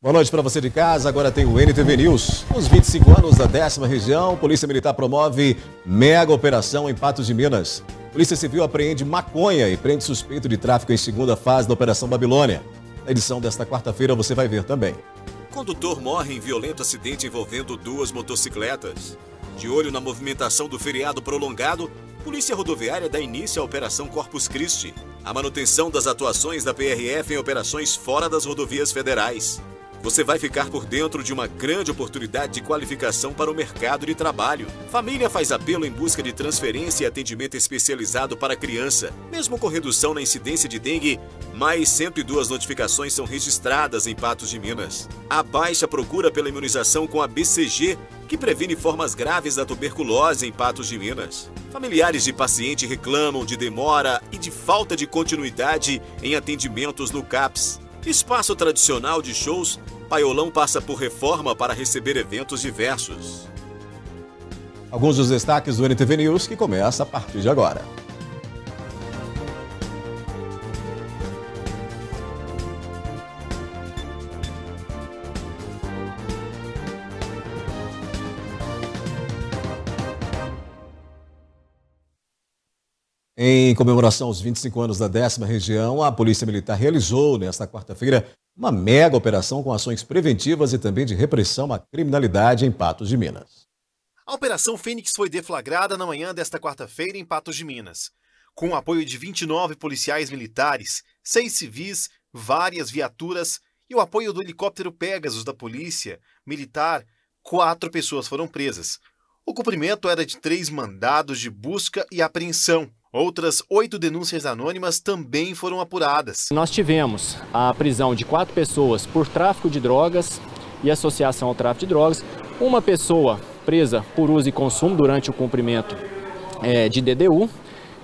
Boa noite para você de casa. Agora tem o NTV News. Nos 25 anos da décima região, Polícia Militar promove mega operação em Patos de Minas. Polícia Civil apreende maconha e prende suspeito de tráfico em segunda fase da Operação Babilônia. Na edição desta quarta-feira você vai ver também. Condutor morre em violento acidente envolvendo duas motocicletas. De olho na movimentação do feriado prolongado, Polícia Rodoviária dá início à Operação Corpus Christi, a manutenção das atuações da PRF em operações fora das rodovias federais. Você vai ficar por dentro de uma grande oportunidade de qualificação para o mercado de trabalho. Família faz apelo em busca de transferência e atendimento especializado para criança. Mesmo com redução na incidência de dengue, mais 102 notificações são registradas em Patos de Minas. A baixa procura pela imunização com a BCG que previne formas graves da tuberculose em Patos de Minas. Familiares de paciente reclamam de demora e de falta de continuidade em atendimentos no CAPS. Espaço tradicional de shows, Paiolão passa por reforma para receber eventos diversos. Alguns dos destaques do NTV News que começa a partir de agora. Em comemoração aos 25 anos da décima região, a Polícia Militar realizou, nesta quarta-feira, uma mega operação com ações preventivas e também de repressão à criminalidade em Patos de Minas. A Operação Fênix foi deflagrada na manhã desta quarta-feira em Patos de Minas. Com o apoio de 29 policiais militares, seis civis, várias viaturas e o apoio do helicóptero Pegasus da Polícia Militar, quatro pessoas foram presas. O cumprimento era de três mandados de busca e apreensão Outras oito denúncias anônimas também foram apuradas. Nós tivemos a prisão de quatro pessoas por tráfico de drogas e associação ao tráfico de drogas. Uma pessoa presa por uso e consumo durante o cumprimento é, de DDU.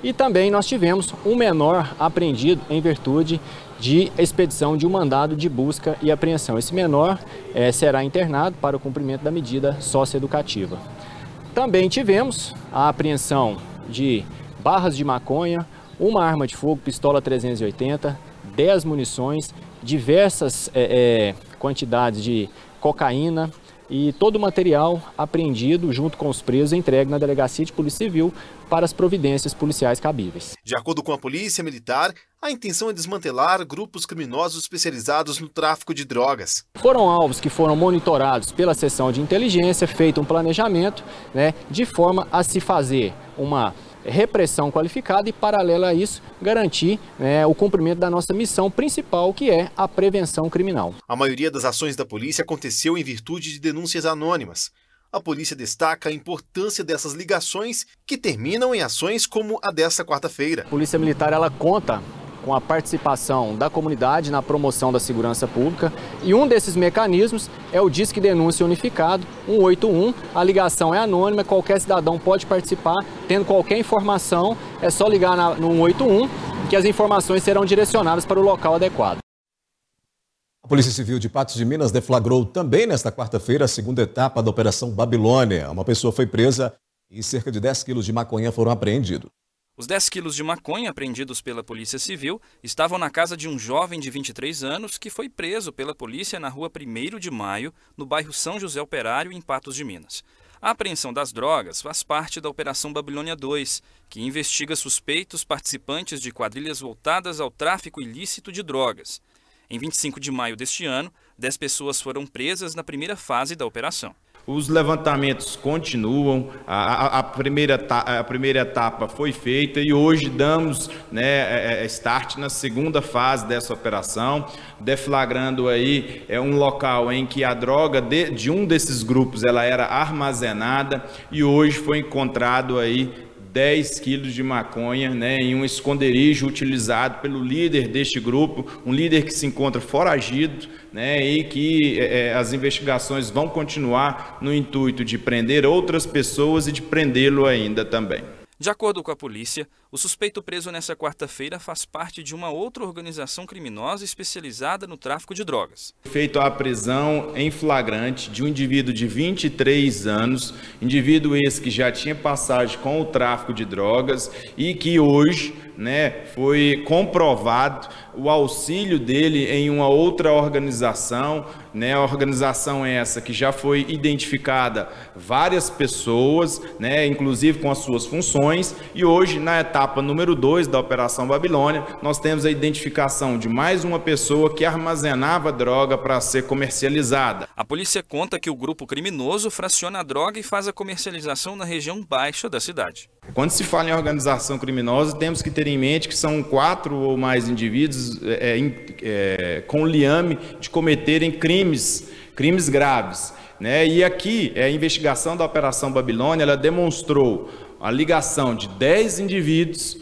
E também nós tivemos um menor apreendido em virtude de expedição de um mandado de busca e apreensão. Esse menor é, será internado para o cumprimento da medida socioeducativa. Também tivemos a apreensão de barras de maconha, uma arma de fogo, pistola 380, 10 munições, diversas é, é, quantidades de cocaína e todo o material apreendido junto com os presos entregue na Delegacia de Polícia Civil para as providências policiais cabíveis. De acordo com a Polícia Militar, a intenção é desmantelar grupos criminosos especializados no tráfico de drogas. Foram alvos que foram monitorados pela seção de inteligência, feito um planejamento né, de forma a se fazer uma repressão qualificada e, paralela a isso, garantir né, o cumprimento da nossa missão principal, que é a prevenção criminal. A maioria das ações da polícia aconteceu em virtude de denúncias anônimas. A polícia destaca a importância dessas ligações que terminam em ações como a desta quarta-feira. A Polícia Militar ela conta com a participação da comunidade na promoção da segurança pública. E um desses mecanismos é o Disque Denúncia Unificado 181. A ligação é anônima, qualquer cidadão pode participar. Tendo qualquer informação, é só ligar na, no 181 que as informações serão direcionadas para o local adequado. A Polícia Civil de Patos de Minas deflagrou também nesta quarta-feira a segunda etapa da Operação Babilônia. Uma pessoa foi presa e cerca de 10 quilos de maconha foram apreendidos. Os 10 quilos de maconha apreendidos pela Polícia Civil estavam na casa de um jovem de 23 anos que foi preso pela polícia na rua 1 de Maio, no bairro São José Operário, em Patos de Minas. A apreensão das drogas faz parte da Operação Babilônia 2, que investiga suspeitos participantes de quadrilhas voltadas ao tráfico ilícito de drogas. Em 25 de maio deste ano, 10 pessoas foram presas na primeira fase da operação. Os levantamentos continuam, a, a, primeira, a primeira etapa foi feita e hoje damos né, é, é, é, start na segunda fase dessa operação, deflagrando aí é um local em que a droga de, de um desses grupos ela era armazenada e hoje foi encontrado aí 10 quilos de maconha né, em um esconderijo utilizado pelo líder deste grupo, um líder que se encontra foragido né, e que é, é as investigações vão continuar no intuito de prender outras pessoas e de prendê-lo ainda também. De acordo com a polícia, o suspeito preso nesta quarta-feira faz parte de uma outra organização criminosa especializada no tráfico de drogas. Feito a prisão em flagrante de um indivíduo de 23 anos, indivíduo esse que já tinha passagem com o tráfico de drogas e que hoje né, foi comprovado o auxílio dele em uma outra organização, né, a organização é essa que já foi identificada várias pessoas, né, inclusive com as suas funções, e hoje na etapa etapa número 2 da Operação Babilônia, nós temos a identificação de mais uma pessoa que armazenava droga para ser comercializada. A polícia conta que o grupo criminoso fraciona a droga e faz a comercialização na região baixa da cidade. Quando se fala em organização criminosa, temos que ter em mente que são quatro ou mais indivíduos é, é, é com liame de cometerem crimes, crimes graves. Né? E aqui, é, a investigação da Operação Babilônia ela demonstrou a ligação de 10 indivíduos,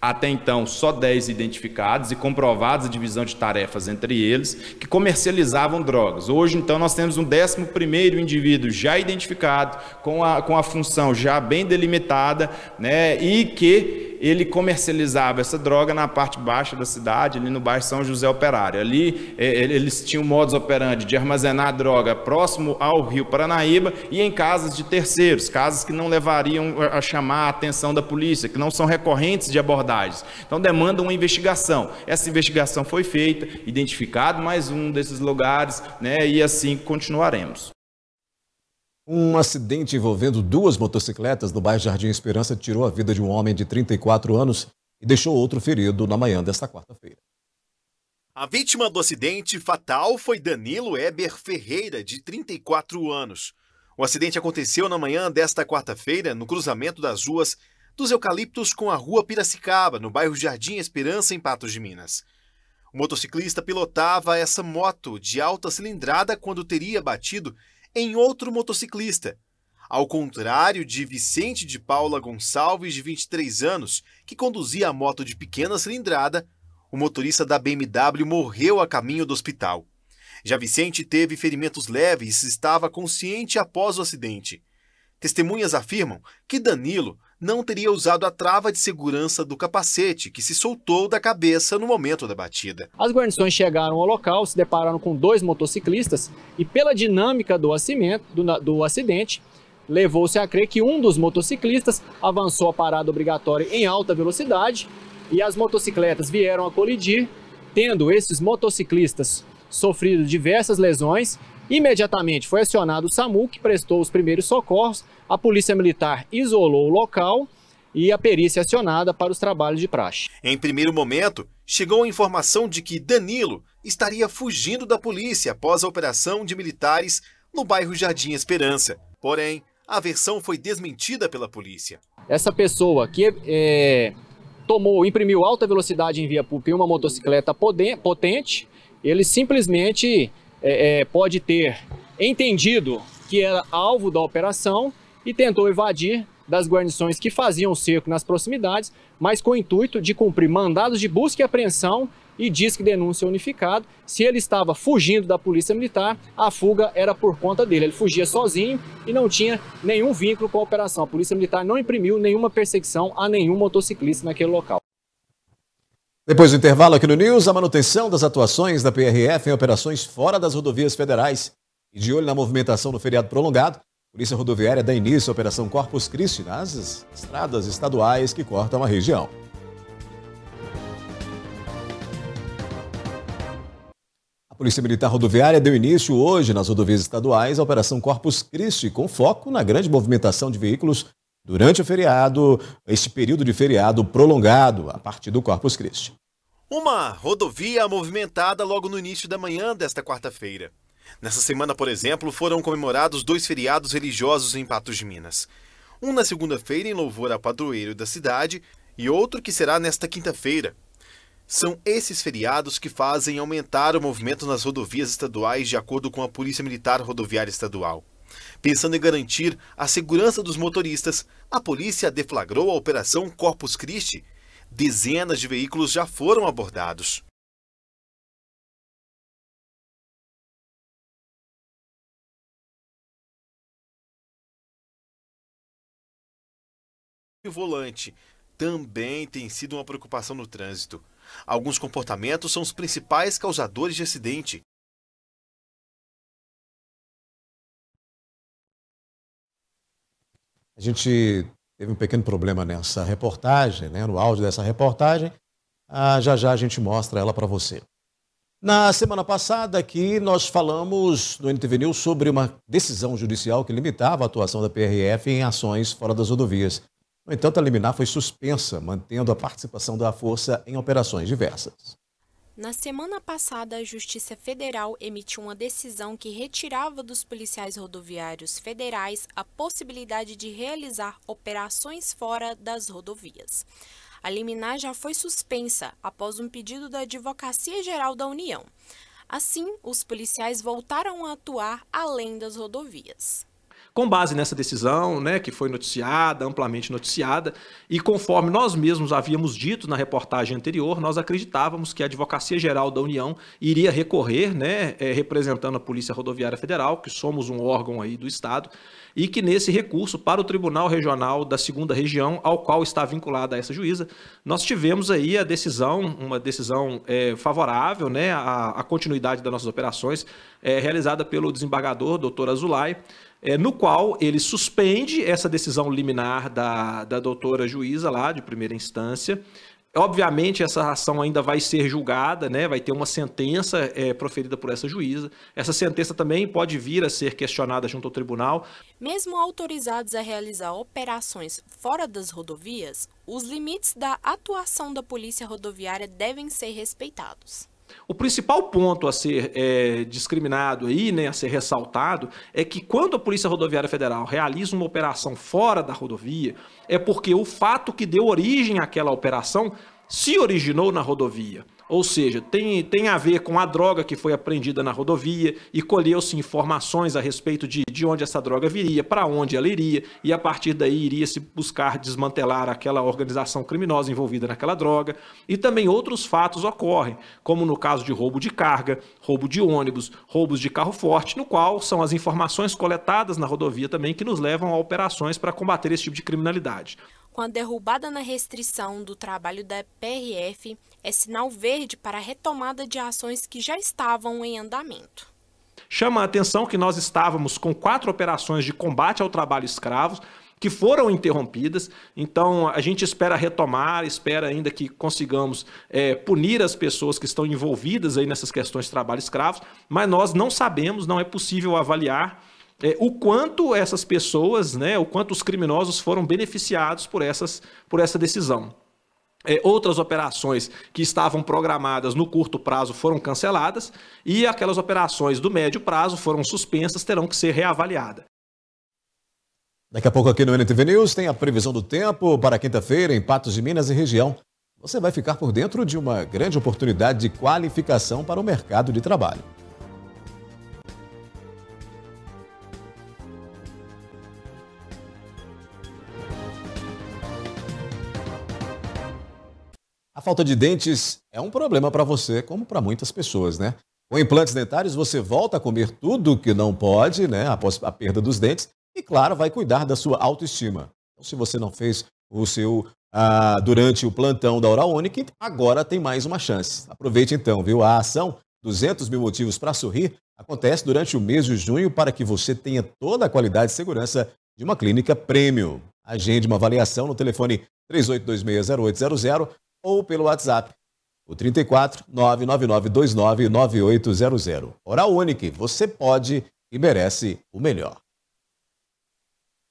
até então só 10 identificados e comprovados a divisão de tarefas entre eles, que comercializavam drogas. Hoje, então, nós temos um 11 indivíduo já identificado, com a, com a função já bem delimitada, né, e que ele comercializava essa droga na parte baixa da cidade, ali no bairro São José Operário. Ali é, eles tinham modus operandi de armazenar a droga próximo ao Rio Paranaíba e em casas de terceiros, casas que não levariam a chamar a atenção da polícia, que não são recorrentes de abordagens. Então demanda uma investigação. Essa investigação foi feita, identificado mais um desses lugares, né, e assim continuaremos. Um acidente envolvendo duas motocicletas no bairro Jardim Esperança tirou a vida de um homem de 34 anos e deixou outro ferido na manhã desta quarta-feira. A vítima do acidente fatal foi Danilo Eber Ferreira, de 34 anos. O acidente aconteceu na manhã desta quarta-feira, no cruzamento das ruas dos Eucaliptos com a rua Piracicaba, no bairro Jardim Esperança, em Patos de Minas. O motociclista pilotava essa moto de alta cilindrada quando teria batido em outro motociclista. Ao contrário de Vicente de Paula Gonçalves, de 23 anos, que conduzia a moto de pequena cilindrada, o motorista da BMW morreu a caminho do hospital. Já Vicente teve ferimentos leves e estava consciente após o acidente. Testemunhas afirmam que Danilo não teria usado a trava de segurança do capacete, que se soltou da cabeça no momento da batida. As guarnições chegaram ao local, se depararam com dois motociclistas e, pela dinâmica do, do, do acidente, levou-se a crer que um dos motociclistas avançou a parada obrigatória em alta velocidade e as motocicletas vieram a colidir, tendo esses motociclistas sofrido diversas lesões Imediatamente foi acionado o SAMU, que prestou os primeiros socorros, a Polícia Militar isolou o local e a perícia acionada para os trabalhos de praxe. Em primeiro momento, chegou a informação de que Danilo estaria fugindo da polícia após a operação de militares no bairro Jardim Esperança. Porém, a versão foi desmentida pela polícia. Essa pessoa que é, tomou, imprimiu alta velocidade em via pública em uma motocicleta potente, ele simplesmente é, é, pode ter entendido que era alvo da operação e tentou evadir das guarnições que faziam cerco nas proximidades, mas com o intuito de cumprir mandados de busca e apreensão e disque denúncia unificado. Se ele estava fugindo da polícia militar, a fuga era por conta dele. Ele fugia sozinho e não tinha nenhum vínculo com a operação. A polícia militar não imprimiu nenhuma perseguição a nenhum motociclista naquele local. Depois do intervalo aqui no News, a manutenção das atuações da PRF em operações fora das rodovias federais e de olho na movimentação no feriado prolongado, a Polícia Rodoviária dá início à Operação Corpus Christi nas estradas estaduais que cortam a região. A Polícia Militar Rodoviária deu início hoje nas rodovias estaduais à Operação Corpus Christi, com foco na grande movimentação de veículos durante o feriado, este período de feriado prolongado a partir do Corpus Christi. Uma rodovia movimentada logo no início da manhã desta quarta-feira. Nessa semana, por exemplo, foram comemorados dois feriados religiosos em Patos de Minas. Um na segunda-feira, em louvor ao padroeiro da cidade, e outro que será nesta quinta-feira. São esses feriados que fazem aumentar o movimento nas rodovias estaduais, de acordo com a Polícia Militar Rodoviária Estadual. Pensando em garantir a segurança dos motoristas, a polícia deflagrou a Operação Corpus Christi. Dezenas de veículos já foram abordados. O volante também tem sido uma preocupação no trânsito. Alguns comportamentos são os principais causadores de acidente. A gente teve um pequeno problema nessa reportagem, né? no áudio dessa reportagem. Ah, já já a gente mostra ela para você. Na semana passada aqui nós falamos no NTV News sobre uma decisão judicial que limitava a atuação da PRF em ações fora das rodovias. No entanto, a liminar foi suspensa, mantendo a participação da força em operações diversas. Na semana passada, a Justiça Federal emitiu uma decisão que retirava dos policiais rodoviários federais a possibilidade de realizar operações fora das rodovias. A liminar já foi suspensa após um pedido da Advocacia Geral da União. Assim, os policiais voltaram a atuar além das rodovias. Com base nessa decisão, né, que foi noticiada, amplamente noticiada, e conforme nós mesmos havíamos dito na reportagem anterior, nós acreditávamos que a Advocacia Geral da União iria recorrer, né, eh, representando a Polícia Rodoviária Federal, que somos um órgão aí do Estado, e que nesse recurso para o Tribunal Regional da Segunda Região, ao qual está vinculada essa juíza, nós tivemos aí a decisão, uma decisão é, favorável né, à, a continuidade das nossas operações, é, realizada pelo desembargador doutor Azulay, é, no qual ele suspende essa decisão liminar da, da doutora juíza lá de primeira instância. Obviamente, essa ação ainda vai ser julgada, né? vai ter uma sentença é, proferida por essa juíza. Essa sentença também pode vir a ser questionada junto ao tribunal. Mesmo autorizados a realizar operações fora das rodovias, os limites da atuação da Polícia Rodoviária devem ser respeitados. O principal ponto a ser é, discriminado aí, né, a ser ressaltado, é que quando a Polícia Rodoviária Federal realiza uma operação fora da rodovia, é porque o fato que deu origem àquela operação se originou na rodovia. Ou seja, tem, tem a ver com a droga que foi apreendida na rodovia e colheu-se informações a respeito de, de onde essa droga viria, para onde ela iria, e a partir daí iria se buscar desmantelar aquela organização criminosa envolvida naquela droga. E também outros fatos ocorrem, como no caso de roubo de carga, roubo de ônibus, roubos de carro forte, no qual são as informações coletadas na rodovia também que nos levam a operações para combater esse tipo de criminalidade. Com a derrubada na restrição do trabalho da PRF, é sinal verde para a retomada de ações que já estavam em andamento. Chama a atenção que nós estávamos com quatro operações de combate ao trabalho escravo que foram interrompidas. Então, a gente espera retomar, espera ainda que consigamos é, punir as pessoas que estão envolvidas aí nessas questões de trabalho escravo, mas nós não sabemos, não é possível avaliar é, o quanto essas pessoas, né, o quanto os criminosos foram beneficiados por, essas, por essa decisão. É, outras operações que estavam programadas no curto prazo foram canceladas e aquelas operações do médio prazo foram suspensas, terão que ser reavaliadas. Daqui a pouco aqui no NTV News tem a previsão do tempo para quinta-feira em Patos de Minas e região. Você vai ficar por dentro de uma grande oportunidade de qualificação para o mercado de trabalho. falta de dentes é um problema para você, como para muitas pessoas, né? Com implantes dentários, você volta a comer tudo que não pode, né? Após a perda dos dentes. E, claro, vai cuidar da sua autoestima. Então, se você não fez o seu ah, durante o plantão da Oral Unique, agora tem mais uma chance. Aproveite então, viu? A ação 200 mil motivos para sorrir acontece durante o mês de junho para que você tenha toda a qualidade e segurança de uma clínica premium. Agende uma avaliação no telefone 38260800 ou pelo WhatsApp. O 34 29 9800. Oral Unique, você pode e merece o melhor.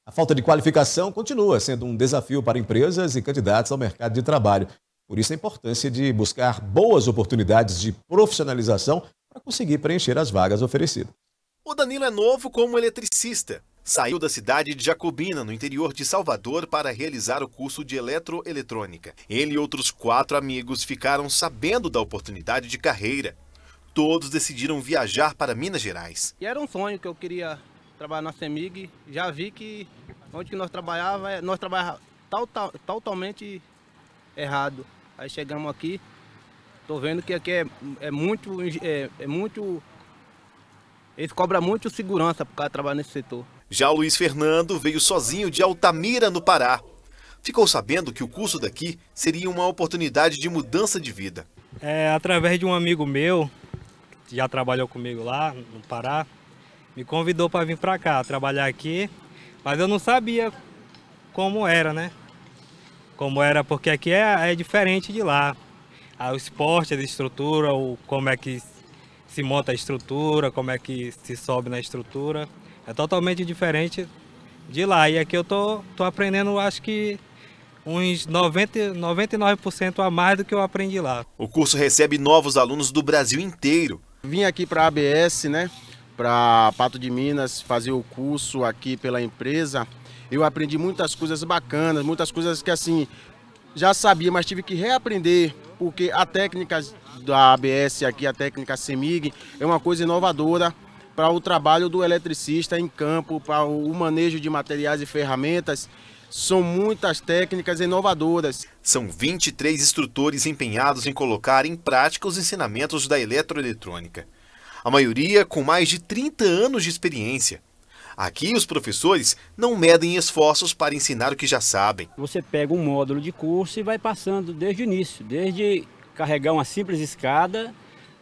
A falta de qualificação continua sendo um desafio para empresas e candidatos ao mercado de trabalho. Por isso, a importância de buscar boas oportunidades de profissionalização para conseguir preencher as vagas oferecidas. O Danilo é novo como eletricista saiu da cidade de Jacobina, no interior de Salvador, para realizar o curso de eletroeletrônica. Ele e outros quatro amigos ficaram sabendo da oportunidade de carreira. Todos decidiram viajar para Minas Gerais. E era um sonho que eu queria trabalhar na CEMIG. Já vi que onde que nós trabalhava, é, nós trabalhava tal, tal, totalmente errado. Aí chegamos aqui, Estou vendo que aqui é, é muito, é, é muito eles cobram muito segurança para trabalhar nesse setor. Já o Luiz Fernando veio sozinho de Altamira, no Pará. Ficou sabendo que o curso daqui seria uma oportunidade de mudança de vida. É, através de um amigo meu, que já trabalhou comigo lá no Pará, me convidou para vir para cá, trabalhar aqui, mas eu não sabia como era, né? Como era, porque aqui é, é diferente de lá. Ah, o esporte, a estrutura, o, como é que se monta a estrutura, como é que se sobe na estrutura. É totalmente diferente de lá. E aqui eu tô, tô aprendendo, acho que uns 90, 99% a mais do que eu aprendi lá. O curso recebe novos alunos do Brasil inteiro. Vim aqui para a ABS, né? Para Pato de Minas, fazer o curso aqui pela empresa. Eu aprendi muitas coisas bacanas, muitas coisas que assim já sabia, mas tive que reaprender, porque a técnica da ABS aqui, a técnica CEMIG, é uma coisa inovadora para o trabalho do eletricista em campo, para o manejo de materiais e ferramentas. São muitas técnicas inovadoras. São 23 instrutores empenhados em colocar em prática os ensinamentos da eletroeletrônica. A maioria com mais de 30 anos de experiência. Aqui os professores não medem esforços para ensinar o que já sabem. Você pega um módulo de curso e vai passando desde o início, desde carregar uma simples escada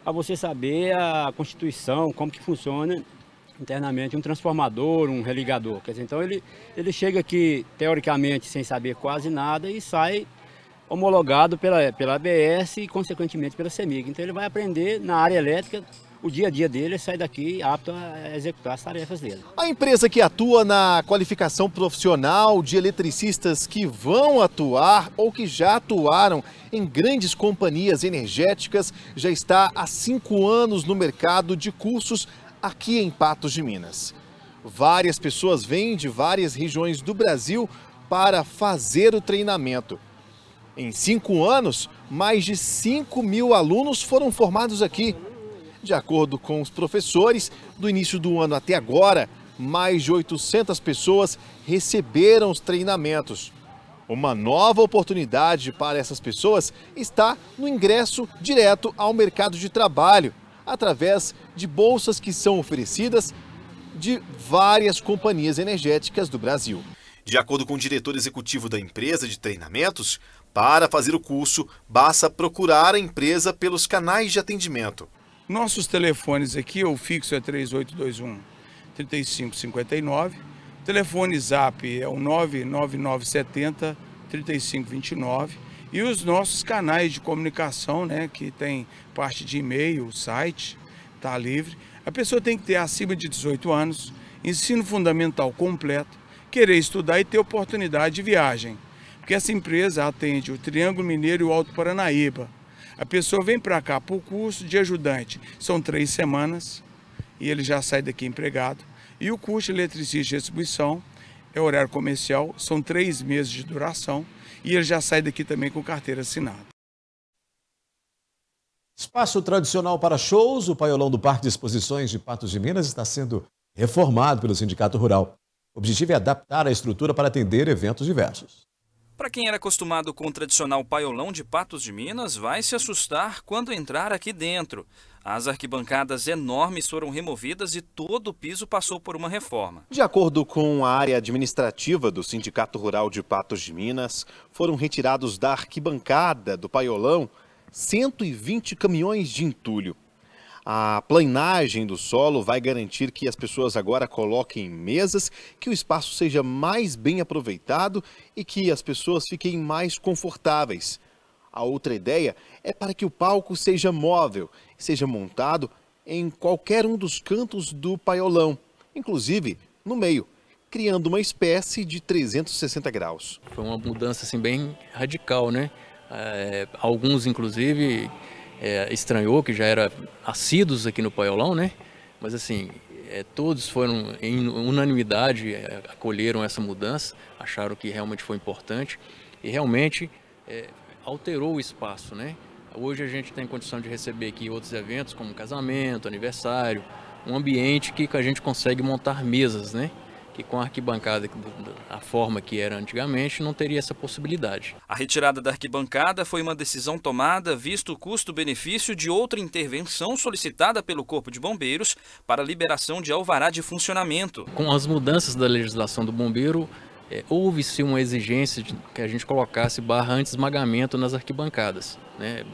a você saber a constituição, como que funciona internamente um transformador, um religador. Quer dizer, então ele, ele chega aqui teoricamente sem saber quase nada e sai homologado pela, pela ABS e consequentemente pela CEMIG. Então ele vai aprender na área elétrica o dia a dia dele é sai daqui apto a executar as tarefas dele. A empresa que atua na qualificação profissional de eletricistas que vão atuar ou que já atuaram em grandes companhias energéticas já está há cinco anos no mercado de cursos aqui em Patos de Minas. Várias pessoas vêm de várias regiões do Brasil para fazer o treinamento. Em cinco anos, mais de 5 mil alunos foram formados aqui de acordo com os professores, do início do ano até agora, mais de 800 pessoas receberam os treinamentos. Uma nova oportunidade para essas pessoas está no ingresso direto ao mercado de trabalho, através de bolsas que são oferecidas de várias companhias energéticas do Brasil. De acordo com o diretor executivo da empresa de treinamentos, para fazer o curso, basta procurar a empresa pelos canais de atendimento. Nossos telefones aqui, o fixo é 3821 3559. O telefone zap é o 99970 3529. E os nossos canais de comunicação, né, que tem parte de e-mail, site, está livre. A pessoa tem que ter acima de 18 anos, ensino fundamental completo, querer estudar e ter oportunidade de viagem. Porque essa empresa atende o Triângulo Mineiro e o Alto Paranaíba. A pessoa vem para cá para o curso de ajudante, são três semanas e ele já sai daqui empregado. E o curso de eletricista e distribuição é horário comercial, são três meses de duração e ele já sai daqui também com carteira assinada. Espaço tradicional para shows, o paiolão do Parque de Exposições de Patos de Minas está sendo reformado pelo Sindicato Rural. O objetivo é adaptar a estrutura para atender eventos diversos. Para quem era acostumado com o tradicional paiolão de Patos de Minas, vai se assustar quando entrar aqui dentro. As arquibancadas enormes foram removidas e todo o piso passou por uma reforma. De acordo com a área administrativa do Sindicato Rural de Patos de Minas, foram retirados da arquibancada do paiolão 120 caminhões de entulho. A planagem do solo vai garantir que as pessoas agora coloquem mesas, que o espaço seja mais bem aproveitado e que as pessoas fiquem mais confortáveis. A outra ideia é para que o palco seja móvel, seja montado em qualquer um dos cantos do paiolão, inclusive no meio, criando uma espécie de 360 graus. Foi uma mudança assim bem radical, né? É, alguns inclusive é, estranhou, que já era assíduos aqui no Paiolão, né? Mas assim, é, todos foram em unanimidade, é, acolheram essa mudança, acharam que realmente foi importante e realmente é, alterou o espaço, né? Hoje a gente tem condição de receber aqui outros eventos como casamento, aniversário, um ambiente que a gente consegue montar mesas, né? que com a arquibancada, a forma que era antigamente, não teria essa possibilidade. A retirada da arquibancada foi uma decisão tomada visto o custo-benefício de outra intervenção solicitada pelo Corpo de Bombeiros para a liberação de alvará de funcionamento. Com as mudanças da legislação do bombeiro, é, houve-se uma exigência de que a gente colocasse barra anti-esmagamento nas arquibancadas, né?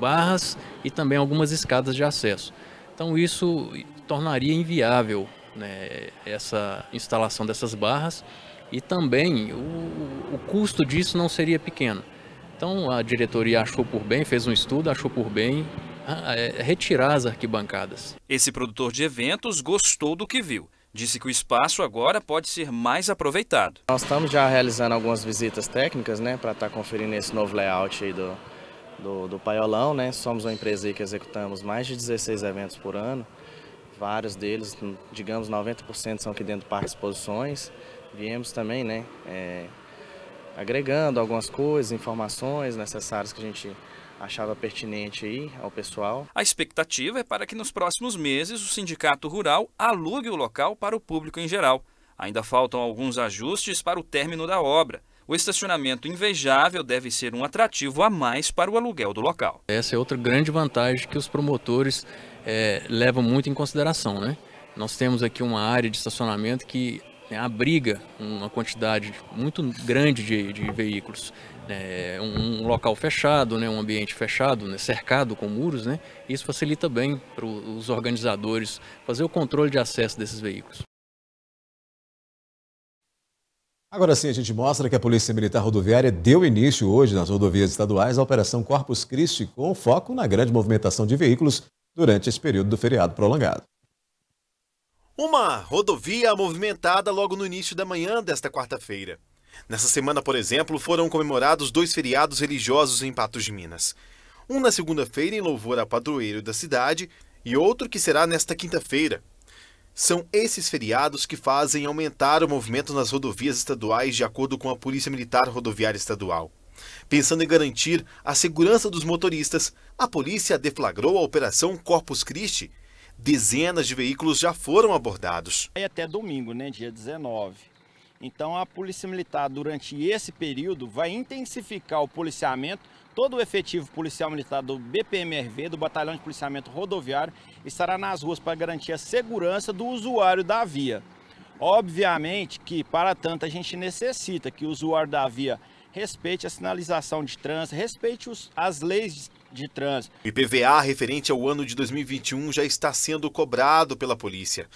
barras e também algumas escadas de acesso. Então isso tornaria inviável né, essa instalação dessas barras e também o, o custo disso não seria pequeno. Então a diretoria achou por bem, fez um estudo, achou por bem ah, é, retirar as arquibancadas. Esse produtor de eventos gostou do que viu. Disse que o espaço agora pode ser mais aproveitado. Nós estamos já realizando algumas visitas técnicas né, para estar tá conferindo esse novo layout do, do, do, Paiolão. Né? Somos uma empresa que executamos mais de 16 eventos por ano. Vários deles, digamos 90% são aqui dentro do Parque Exposições. Viemos também, né, é, agregando algumas coisas, informações necessárias que a gente achava pertinente aí ao pessoal. A expectativa é para que nos próximos meses o Sindicato Rural alugue o local para o público em geral. Ainda faltam alguns ajustes para o término da obra. O estacionamento invejável deve ser um atrativo a mais para o aluguel do local. Essa é outra grande vantagem que os promotores é, levam muito em consideração. Né? Nós temos aqui uma área de estacionamento que né, abriga uma quantidade muito grande de, de veículos. É, um, um, local fechado, né, um ambiente fechado, né, cercado com muros, né, isso facilita bem para os organizadores fazer o controle de acesso desses veículos. Agora sim, a gente mostra que a Polícia Militar Rodoviária deu início hoje nas rodovias estaduais à Operação Corpus Christi, com foco na grande movimentação de veículos durante esse período do feriado prolongado. Uma rodovia movimentada logo no início da manhã desta quarta-feira. Nessa semana, por exemplo, foram comemorados dois feriados religiosos em Patos de Minas. Um na segunda-feira, em louvor ao padroeiro da cidade, e outro que será nesta quinta-feira. São esses feriados que fazem aumentar o movimento nas rodovias estaduais, de acordo com a Polícia Militar Rodoviária Estadual. Pensando em garantir a segurança dos motoristas, a polícia deflagrou a Operação Corpus Christi. Dezenas de veículos já foram abordados. E até domingo, né, dia 19. Então a Polícia Militar, durante esse período, vai intensificar o policiamento. Todo o efetivo policial militar do BPMRV, do Batalhão de Policiamento Rodoviário, estará nas ruas para garantir a segurança do usuário da via. Obviamente que, para tanto, a gente necessita que o usuário da via respeite a sinalização de trânsito, respeite os, as leis de de trânsito. O IPVA referente ao ano de 2021 já está sendo cobrado pela polícia.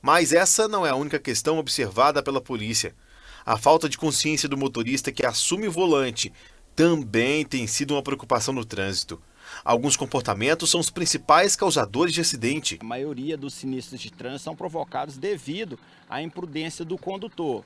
Mas essa não é a única questão observada pela polícia. A falta de consciência do motorista que assume o volante também tem sido uma preocupação no trânsito. Alguns comportamentos são os principais causadores de acidente. A maioria dos sinistros de trânsito são provocados devido à imprudência do condutor.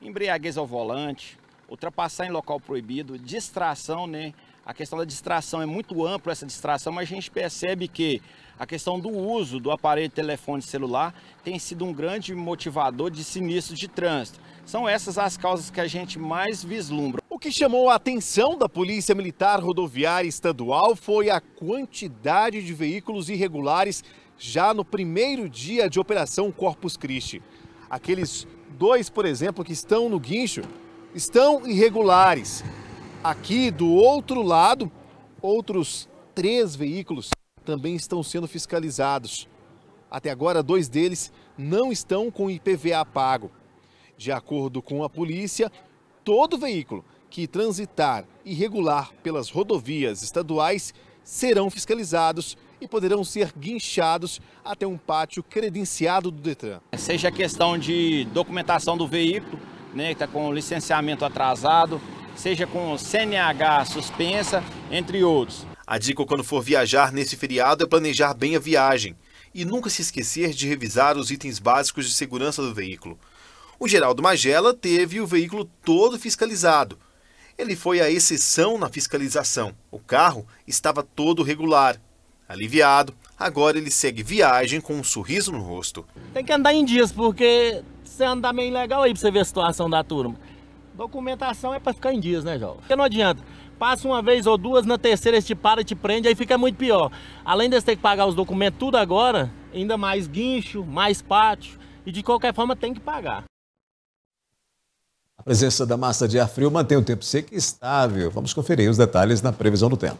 Embriaguez ao volante, ultrapassar em local proibido, distração, né? A questão da distração é muito ampla essa distração, mas a gente percebe que a questão do uso do aparelho telefone celular tem sido um grande motivador de sinistros de trânsito. São essas as causas que a gente mais vislumbra. O que chamou a atenção da Polícia Militar Rodoviária Estadual foi a quantidade de veículos irregulares já no primeiro dia de operação Corpus Christi. Aqueles dois, por exemplo, que estão no guincho estão irregulares. Aqui do outro lado, outros três veículos também estão sendo fiscalizados. Até agora, dois deles não estão com IPVA pago. De acordo com a polícia, todo veículo que transitar irregular pelas rodovias estaduais serão fiscalizados e poderão ser guinchados até um pátio credenciado do Detran. Seja questão de documentação do veículo, né, que está com licenciamento atrasado, seja com CNH suspensa, entre outros. A dica quando for viajar nesse feriado é planejar bem a viagem e nunca se esquecer de revisar os itens básicos de segurança do veículo. O Geraldo Magela teve o veículo todo fiscalizado. Ele foi a exceção na fiscalização. O carro estava todo regular. Aliviado, agora ele segue viagem com um sorriso no rosto. Tem que andar em dias, porque você anda bem tá legal aí pra você ver a situação da turma. Documentação é pra ficar em dias, né, João? Porque não adianta. Passa uma vez ou duas, na terceira eles te param e te prende, aí fica muito pior. Além de você ter que pagar os documentos tudo agora, ainda mais guincho, mais pátio, e de qualquer forma tem que pagar. A presença da massa de ar frio mantém o tempo seco e estável. Vamos conferir os detalhes na previsão do tempo.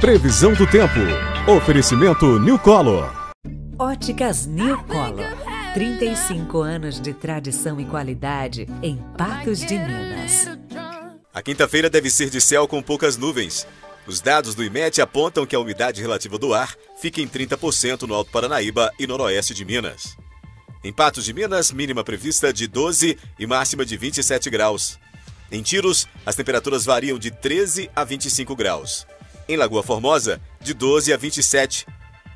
Previsão do tempo. Oferecimento New Color. Óticas New Color. 35 anos de tradição e qualidade em Patos de Minas. A quinta-feira deve ser de céu com poucas nuvens. Os dados do IMET apontam que a umidade relativa do ar fica em 30% no Alto Paranaíba e noroeste de Minas. Em Patos de Minas, mínima prevista de 12 e máxima de 27 graus. Em Tiros, as temperaturas variam de 13 a 25 graus. Em Lagoa Formosa, de 12 a 27.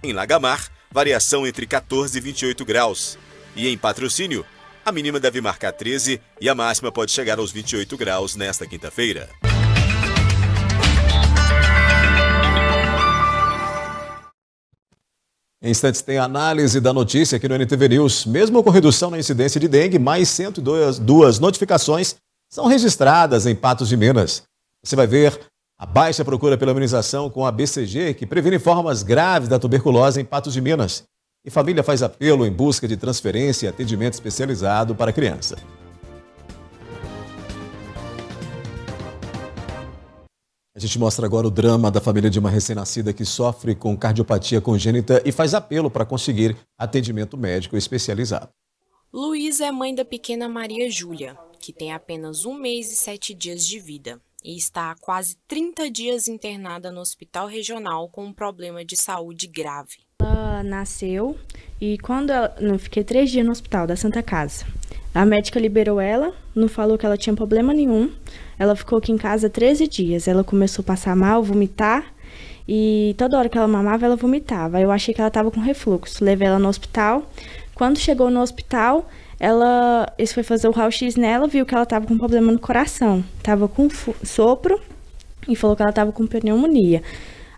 Em Lagamar, variação entre 14 e 28 graus. E em patrocínio, a mínima deve marcar 13 e a máxima pode chegar aos 28 graus nesta quinta-feira. Em instantes tem a análise da notícia aqui no NTV News. Mesmo com redução na incidência de dengue, mais 102 notificações são registradas em Patos de Minas. Você vai ver a baixa procura pela imunização com a BCG, que previne formas graves da tuberculose em Patos de Minas. E família faz apelo em busca de transferência e atendimento especializado para a criança. A gente mostra agora o drama da família de uma recém-nascida que sofre com cardiopatia congênita e faz apelo para conseguir atendimento médico especializado. Luísa é mãe da pequena Maria Júlia, que tem apenas um mês e sete dias de vida e está há quase 30 dias internada no hospital regional com um problema de saúde grave. Ela nasceu e quando ela. Não, fiquei três dias no hospital da Santa Casa. A médica liberou ela, não falou que ela tinha problema nenhum. Ela ficou aqui em casa 13 dias. Ela começou a passar mal, vomitar. E toda hora que ela mamava, ela vomitava. Eu achei que ela estava com refluxo. Levei ela no hospital. Quando chegou no hospital, ela, eles foi fazer o raio-x nela, viu que ela tava com problema no coração, tava com sopro e falou que ela tava com pneumonia.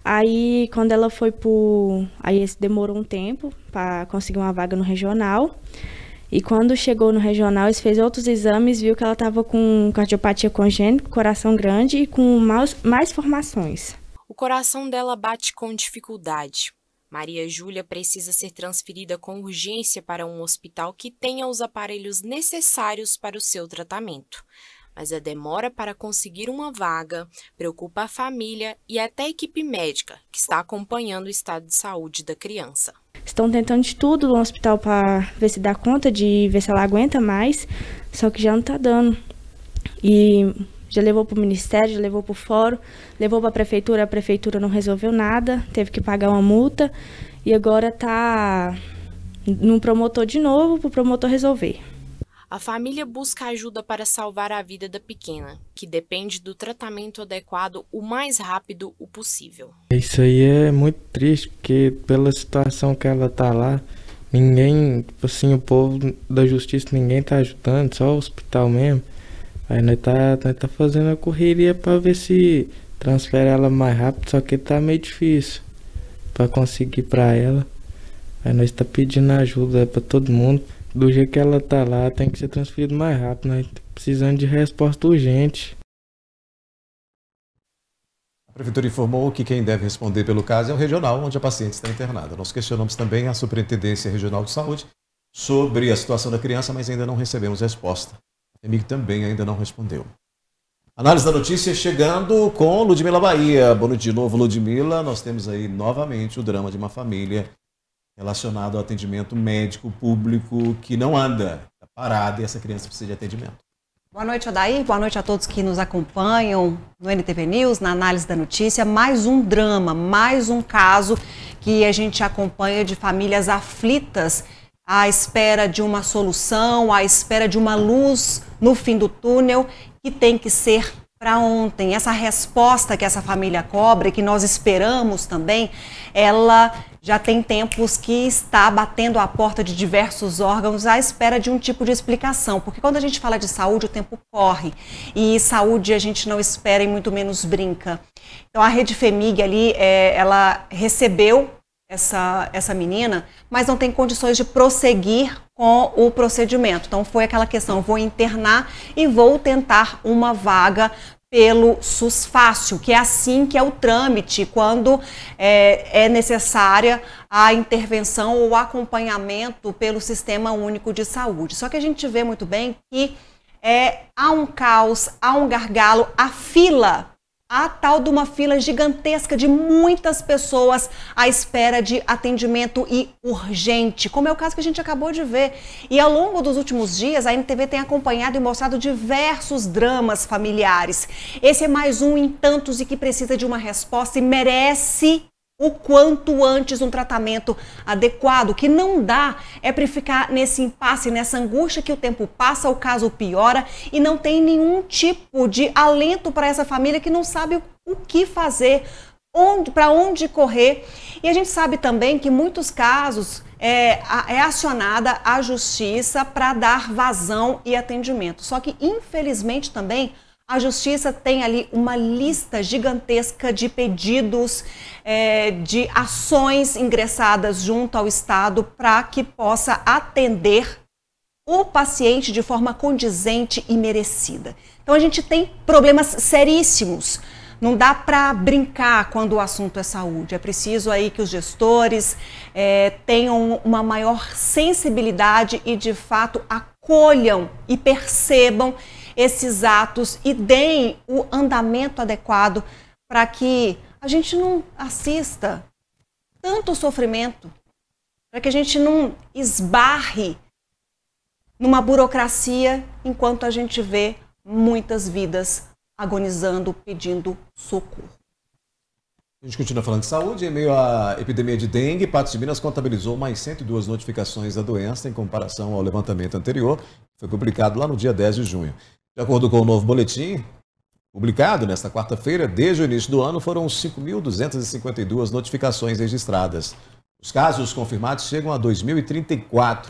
Aí, quando ela foi pro, aí esse demorou um tempo para conseguir uma vaga no regional. E quando chegou no regional, eles fez outros exames, viu que ela estava com cardiopatia congênita, coração grande e com mais, mais formações. O coração dela bate com dificuldade. Maria Júlia precisa ser transferida com urgência para um hospital que tenha os aparelhos necessários para o seu tratamento. Mas a demora para conseguir uma vaga preocupa a família e até a equipe médica, que está acompanhando o estado de saúde da criança. Estão tentando de tudo no hospital para ver se dá conta, de ver se ela aguenta mais, só que já não está dando. E já levou para o Ministério, já levou para o Fórum, levou para a Prefeitura, a Prefeitura não resolveu nada, teve que pagar uma multa e agora está no promotor de novo para o promotor resolver. A família busca ajuda para salvar a vida da pequena, que depende do tratamento adequado o mais rápido o possível. Isso aí é muito triste, porque pela situação que ela tá lá, ninguém, assim, o povo da justiça, ninguém tá ajudando, só o hospital mesmo. Aí nós tá, nós tá fazendo a correria pra ver se transfere ela mais rápido, só que tá meio difícil pra conseguir pra ela. Aí nós tá pedindo ajuda pra todo mundo. Do jeito que ela tá lá, tem que ser transferido mais rápido. Nós né? tá precisando de resposta urgente. A Prefeitura informou que quem deve responder pelo caso é o regional onde a paciente está internada. Nós questionamos também a Superintendência Regional de Saúde sobre a situação da criança, mas ainda não recebemos resposta. Amigo também ainda não respondeu. Análise da notícia chegando com Ludmila Bahia. Bom dia de novo, Ludmila. Nós temos aí novamente o drama de uma família relacionado ao atendimento médico público que não anda, está parada e essa criança precisa de atendimento. Boa noite, Odair. Boa noite a todos que nos acompanham no NTV News, na análise da notícia. Mais um drama, mais um caso que a gente acompanha de famílias aflitas à espera de uma solução, à espera de uma luz no fim do túnel que tem que ser para ontem. Essa resposta que essa família cobra, que nós esperamos também, ela já tem tempos que está batendo a porta de diversos órgãos à espera de um tipo de explicação, porque quando a gente fala de saúde, o tempo corre e saúde a gente não espera e muito menos brinca. Então a rede Femig ali, é, ela recebeu essa, essa menina, mas não tem condições de prosseguir com o procedimento. Então foi aquela questão, vou internar e vou tentar uma vaga pelo SUS fácil, que é assim que é o trâmite quando é, é, necessária a intervenção ou acompanhamento pelo Sistema Único de Saúde. Só que a gente vê muito bem que é, há um caos, há um gargalo, a fila a tal de uma fila gigantesca de muitas pessoas à espera de atendimento e urgente, como é o caso que a gente acabou de ver. E ao longo dos últimos dias, a MTV tem acompanhado e mostrado diversos dramas familiares. Esse é mais um em tantos e que precisa de uma resposta e merece o quanto antes um tratamento adequado. O que não dá é para ficar nesse impasse, nessa angústia que o tempo passa, o caso piora e não tem nenhum tipo de alento para essa família que não sabe o que fazer, onde, para onde correr. E a gente sabe também que muitos casos é, é acionada a justiça para dar vazão e atendimento. Só que, infelizmente, também a justiça tem ali uma lista gigantesca de pedidos, é, de ações ingressadas junto ao Estado para que possa atender o paciente de forma condizente e merecida. Então a gente tem problemas seríssimos. Não dá para brincar quando o assunto é saúde. É preciso aí que os gestores é, tenham uma maior sensibilidade e, de fato, acolham e percebam esses atos e deem o andamento adequado para que a gente não assista tanto sofrimento, para que a gente não esbarre numa burocracia enquanto a gente vê muitas vidas agonizando, pedindo socorro. A gente continua falando de saúde. Em meio à epidemia de dengue, Patos de Minas contabilizou mais 102 notificações da doença em comparação ao levantamento anterior, que foi publicado lá no dia 10 de junho. De acordo com o novo boletim publicado nesta quarta-feira, desde o início do ano foram 5.252 notificações registradas. Os casos confirmados chegam a 2.034,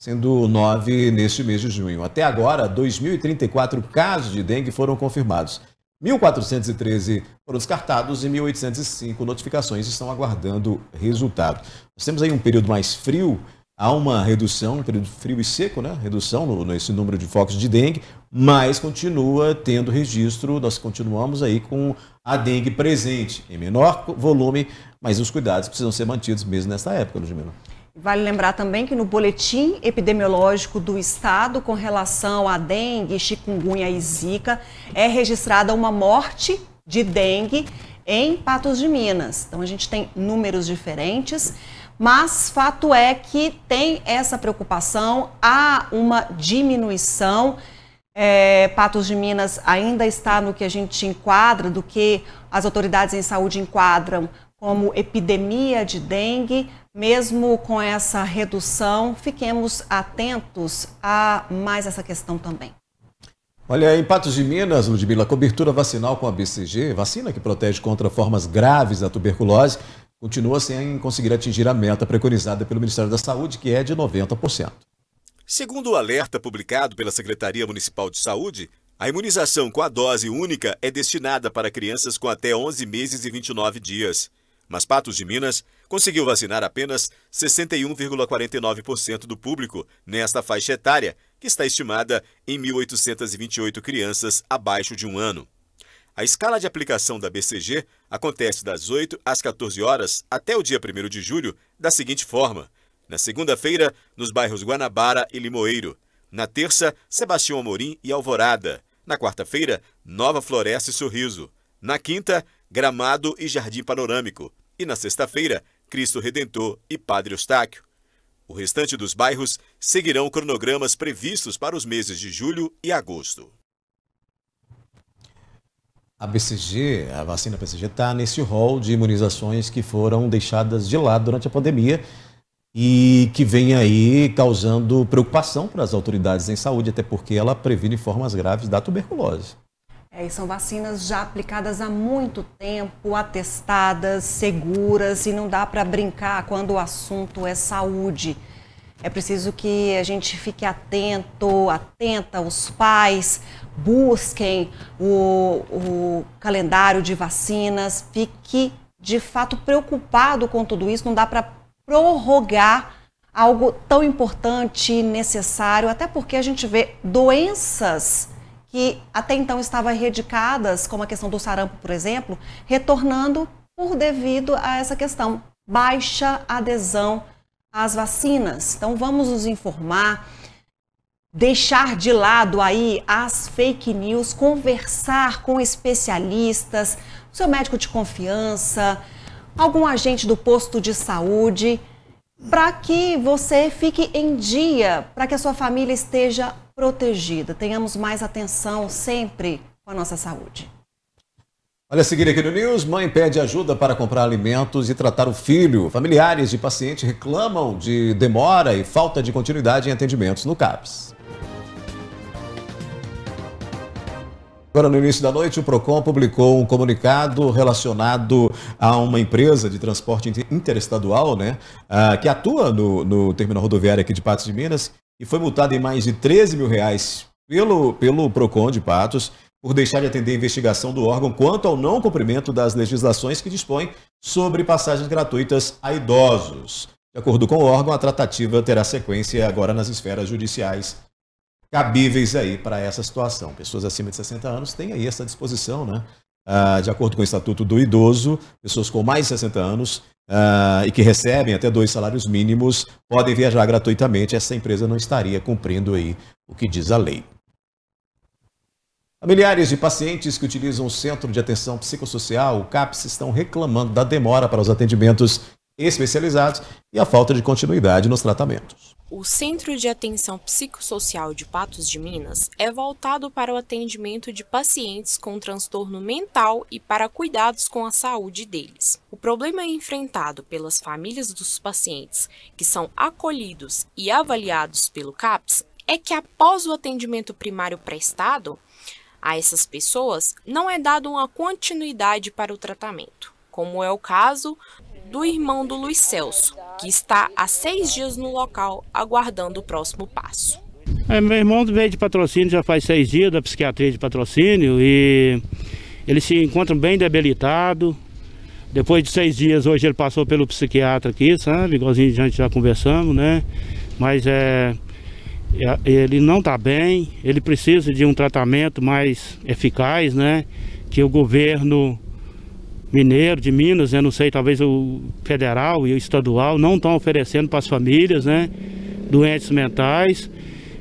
sendo nove neste mês de junho. Até agora, 2.034 casos de dengue foram confirmados. 1.413 foram descartados e 1.805 notificações estão aguardando resultado. Nós temos aí um período mais frio, há uma redução, um período frio e seco, né? Redução no, nesse número de focos de dengue mas continua tendo registro, nós continuamos aí com a dengue presente, em menor volume, mas os cuidados precisam ser mantidos mesmo nessa época, Ludmila. Vale lembrar também que no boletim epidemiológico do estado com relação à dengue, chikungunya e zika, é registrada uma morte de dengue em Patos de Minas. Então a gente tem números diferentes, mas fato é que tem essa preocupação, há uma diminuição é, Patos de Minas ainda está no que a gente enquadra, do que as autoridades em saúde enquadram como epidemia de dengue, mesmo com essa redução, fiquemos atentos a mais essa questão também. Olha, em Patos de Minas, Ludmila, cobertura vacinal com a BCG, vacina que protege contra formas graves da tuberculose, continua sem conseguir atingir a meta preconizada pelo Ministério da Saúde, que é de 90%. Segundo o alerta publicado pela Secretaria Municipal de Saúde, a imunização com a dose única é destinada para crianças com até 11 meses e 29 dias. Mas Patos de Minas conseguiu vacinar apenas 61,49% do público nesta faixa etária, que está estimada em 1.828 crianças abaixo de um ano. A escala de aplicação da BCG acontece das 8 às 14 horas até o dia 1 de julho da seguinte forma: na segunda-feira, nos bairros Guanabara e Limoeiro. Na terça, Sebastião Amorim e Alvorada. Na quarta-feira, Nova Floresta e Sorriso. Na quinta, Gramado e Jardim Panorâmico. E na sexta-feira, Cristo Redentor e Padre Eustáquio. O restante dos bairros seguirão cronogramas previstos para os meses de julho e agosto. A BCG, a vacina BCG, está nesse rol de imunizações que foram deixadas de lado durante a pandemia e que vem aí causando preocupação para as autoridades em saúde, até porque ela previne formas graves da tuberculose. É, são vacinas já aplicadas há muito tempo, atestadas, seguras, e não dá para brincar quando o assunto é saúde. É preciso que a gente fique atento, atenta, os pais busquem o, o calendário de vacinas, fique de fato preocupado com tudo isso, não dá para prorrogar algo tão importante e necessário, até porque a gente vê doenças que até então estavam erradicadas, como a questão do sarampo, por exemplo, retornando por devido a essa questão baixa adesão às vacinas. Então vamos nos informar, deixar de lado aí as fake news, conversar com especialistas, seu médico de confiança, algum agente do posto de saúde, para que você fique em dia, para que a sua família esteja protegida. Tenhamos mais atenção sempre com a nossa saúde. Olha, a seguir aqui no News, mãe pede ajuda para comprar alimentos e tratar o filho. Familiares de paciente reclamam de demora e falta de continuidade em atendimentos no CAPS. Agora, no início da noite, o PROCON publicou um comunicado relacionado a uma empresa de transporte interestadual, né, uh, que atua no, no, terminal rodoviário aqui de Patos de Minas e foi multada em mais de 13 mil reais pelo, pelo PROCON de Patos por deixar de atender a investigação do órgão quanto ao não cumprimento das legislações que dispõem sobre passagens gratuitas a idosos. De acordo com o órgão, a tratativa terá sequência agora nas esferas judiciais cabíveis aí para essa situação. Pessoas acima de 60 anos têm aí essa disposição, né? Ah, de acordo com o Estatuto do Idoso, pessoas com mais de 60 anos ah, e que recebem até dois salários mínimos podem viajar gratuitamente. Essa empresa não estaria cumprindo aí o que diz a lei. Familiares de pacientes que utilizam o Centro de Atenção Psicossocial, o CAPS, estão reclamando da demora para os atendimentos especializados e a falta de continuidade nos tratamentos. O Centro de Atenção Psicossocial de Patos de Minas é voltado para o atendimento de pacientes com transtorno mental e para cuidados com a saúde deles. O problema enfrentado pelas famílias dos pacientes que são acolhidos e avaliados pelo CAPS é que após o atendimento primário prestado a essas pessoas, não é dada uma continuidade para o tratamento, como é o caso do irmão do Luiz Celso, que está há seis dias no local aguardando o próximo passo. É, meu irmão veio de patrocínio já faz seis dias da psiquiatria de patrocínio e ele se encontra bem debilitado. Depois de seis dias, hoje ele passou pelo psiquiatra aqui, sabe? Igualzinho a gente já conversamos, né? Mas é, é ele não está bem, ele precisa de um tratamento mais eficaz, né? Que o governo mineiro, de Minas, né? não sei, talvez o federal e o estadual, não estão oferecendo para as famílias, né? Doentes mentais.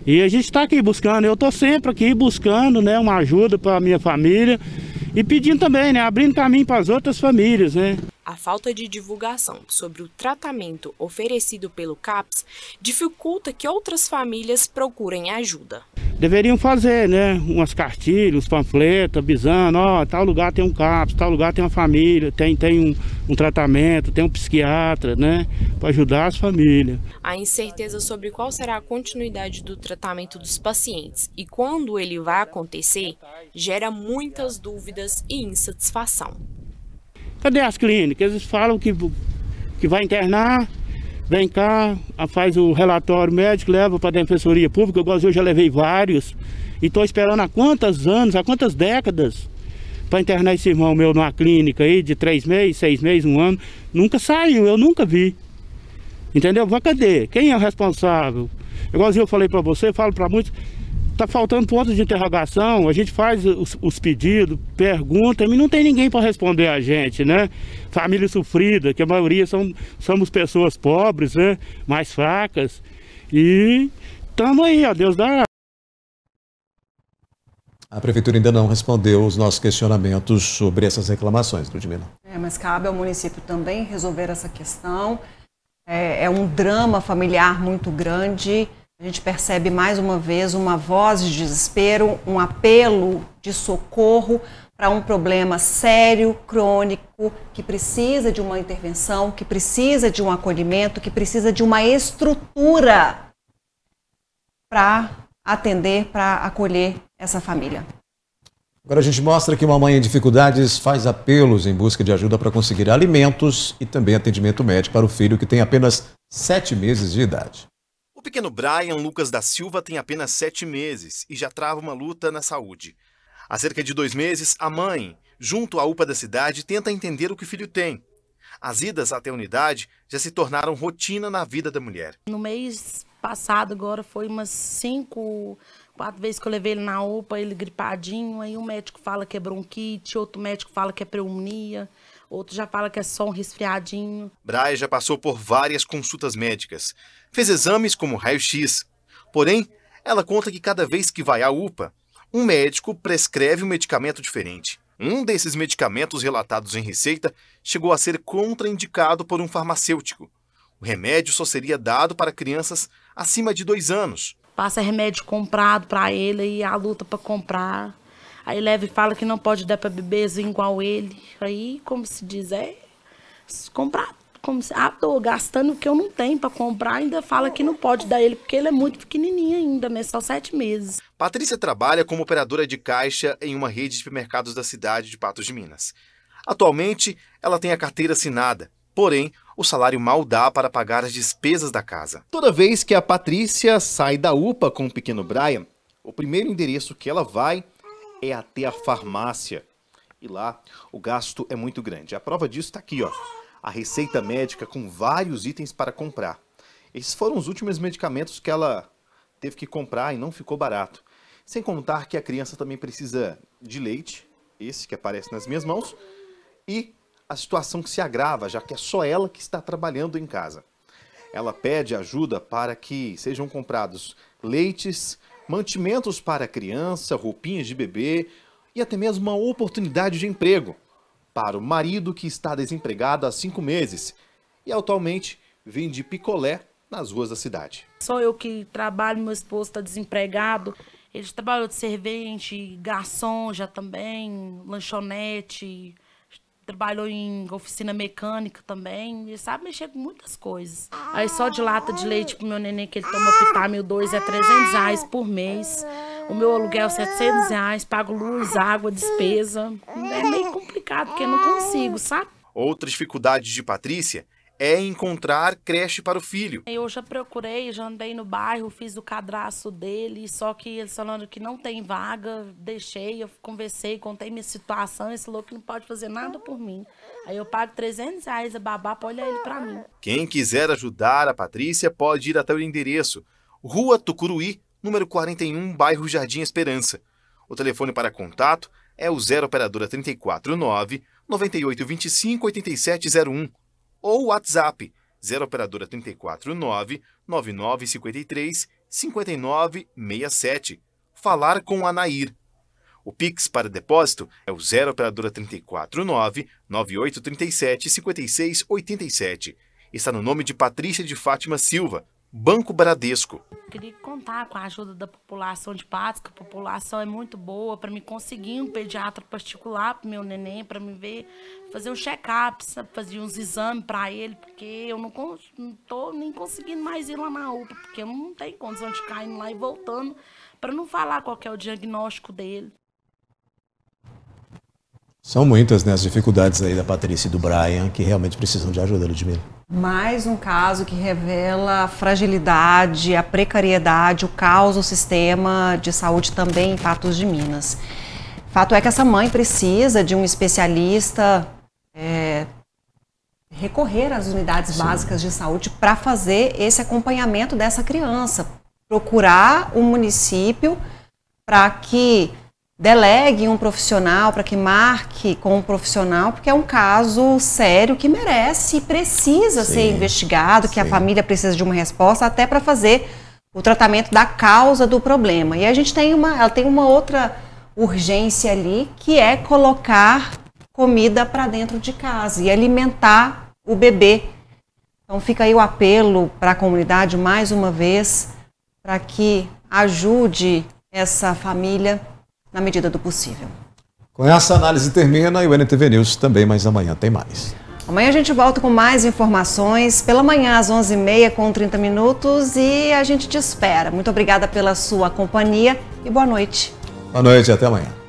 E a gente está aqui buscando, eu estou sempre aqui buscando né, uma ajuda para a minha família e pedindo também, né? Abrindo caminho para as outras famílias, né? a falta de divulgação sobre o tratamento oferecido pelo CAPS dificulta que outras famílias procurem ajuda. Deveriam fazer, né? Umas cartilhas, panfletos, avisando, ó, tal lugar tem um CAPS, tal lugar tem uma família, tem, tem um, um tratamento, tem um psiquiatra, né? Para ajudar as famílias. A incerteza sobre qual será a continuidade do tratamento dos pacientes e quando ele vai acontecer gera muitas dúvidas e insatisfação. Cadê as clínicas? Eles falam que, que vai internar, vem cá, faz o relatório médico, leva para a Defensoria Pública, igual eu já levei vários. E estou esperando há quantos anos, há quantas décadas, para internar esse irmão meu numa clínica aí de três meses, seis meses, um ano. Nunca saiu, eu nunca vi. Entendeu? Vai cadê? Quem é o responsável? Igualzinho eu falei para você, falo para muitos, Tá faltando ponto de interrogação, a gente faz os, os pedidos, pergunta, mas não tem ninguém para responder a gente, né? Família sofrida, que a maioria são, somos pessoas pobres, né? Mais fracas. E estamos aí, ó, Deus dá. A prefeitura ainda não respondeu os nossos questionamentos sobre essas reclamações, Ludmila. É, mas cabe ao município também resolver essa questão. É, é um drama familiar muito grande. A gente percebe mais uma vez uma voz de desespero, um apelo de socorro para um problema sério, crônico, que precisa de uma intervenção, que precisa de um acolhimento, que precisa de uma estrutura para atender, para acolher essa família. Agora a gente mostra que uma mãe em dificuldades faz apelos em busca de ajuda para conseguir alimentos e também atendimento médico para o filho que tem apenas sete meses de idade. O pequeno Brian Lucas da Silva tem apenas sete meses e já trava uma luta na saúde. Há cerca de dois meses, a mãe, junto à UPA da cidade, tenta entender o que o filho tem. As idas até a unidade já se tornaram rotina na vida da mulher. No mês passado, agora, foi umas cinco, quatro vezes que eu levei ele na UPA, ele gripadinho, aí um médico fala que é bronquite, outro médico fala que é pneumonia outro já fala que é só um resfriadinho. Braia já passou por várias consultas médicas. Fez exames como raio-x. Porém, ela conta que cada vez que vai à UPA, um médico prescreve um medicamento diferente. Um desses medicamentos relatados em receita chegou a ser contraindicado por um farmacêutico. O remédio só seria dado para crianças acima de dois anos. Passa remédio comprado para ele e a luta para comprar. Aí Leve fala que não pode dar para bebezinho igual ele. Aí, como se diz, é comprar, como se, ah, tô gastando o que eu não tenho para comprar, ainda fala que não pode dar ele, porque ele é muito pequenininho ainda, né? Só sete meses. Patrícia trabalha como operadora de caixa em uma rede de supermercados da cidade de Patos de Minas. Atualmente, ela tem a carteira assinada, porém, o salário mal dá para pagar as despesas da casa. Toda vez que a Patrícia sai da UPA com o pequeno Brian, o primeiro endereço que ela vai é até a farmácia. E lá o gasto é muito grande. A prova disso está aqui, ó. A receita médica com vários itens para comprar. Esses foram os últimos medicamentos que ela teve que comprar e não ficou barato. Sem contar que a criança também precisa de leite, esse que aparece nas minhas mãos, e a situação que se agrava, já que é só ela que está trabalhando em casa. Ela pede ajuda para que sejam comprados leites, mantimentos para criança, roupinhas de bebê e até mesmo uma oportunidade de emprego para o marido que está desempregado há cinco meses e atualmente vende picolé nas ruas da cidade. Só eu que trabalho, meu esposo está desempregado. Ele trabalhou de servente, garçom já também, lanchonete, trabalhou em oficina mecânica também. Ele sabe mexer com muitas coisas. Aí só de lata de leite pro meu neném que ele toma pitar mil dois é 300 reais por mês. O meu aluguel 700 reais, pago luz, água, despesa. É meio complicado, porque eu não consigo, sabe? Outra dificuldade de Patrícia é encontrar creche para o filho. Eu já procurei, já andei no bairro, fiz o cadastro dele, só que eles falando que não tem vaga, deixei, eu conversei, contei minha situação, esse louco não pode fazer nada por mim. Aí eu pago 300 reais a babá para olhar ele para mim. Quem quiser ajudar a Patrícia pode ir até o endereço, Rua Tucuruí, número 41, bairro Jardim Esperança. O telefone para contato é o 0 operadora 349 9825 8701 ou WhatsApp 0 operadora 349 9953 5967. Falar com Anair. O Pix para depósito é o 0 operadora 349 9837 5687. Está no nome de Patrícia de Fátima Silva, Banco Bradesco. Queria contar com a ajuda da população de Patos, que a população é muito boa, para me conseguir um pediatra particular para meu neném, para me ver, fazer um check-up, fazer uns exames para ele, porque eu não, estou nem conseguindo mais ir lá na UPA, porque eu não tenho condição de cair lá e voltando, para não falar qual é o diagnóstico dele. São muitas né, as dificuldades aí da Patrícia e do Brian que realmente precisam de ajuda, Ludmila. Mais um caso que revela a fragilidade, a precariedade, o caos do sistema de saúde também em Patos de Minas. Fato é que essa mãe precisa de um especialista é, recorrer às unidades Sim. básicas de saúde para fazer esse acompanhamento dessa criança, procurar o um município para que delegue um profissional para que marque com um profissional, porque é um caso sério que merece e precisa sim, ser investigado, que sim. a família precisa de uma resposta até para fazer o tratamento da causa do problema. E a gente tem uma, ela tem uma outra urgência ali, que é colocar comida para dentro de casa e alimentar o bebê. Então fica aí o apelo para a comunidade mais uma vez para que ajude essa família na medida do possível. Com essa análise termina e o NTV News também, mas amanhã tem mais. Amanhã a gente volta com mais informações, pela manhã às 11h30 com 30 minutos e a gente te espera. Muito obrigada pela sua companhia e boa noite. Boa noite, e até amanhã.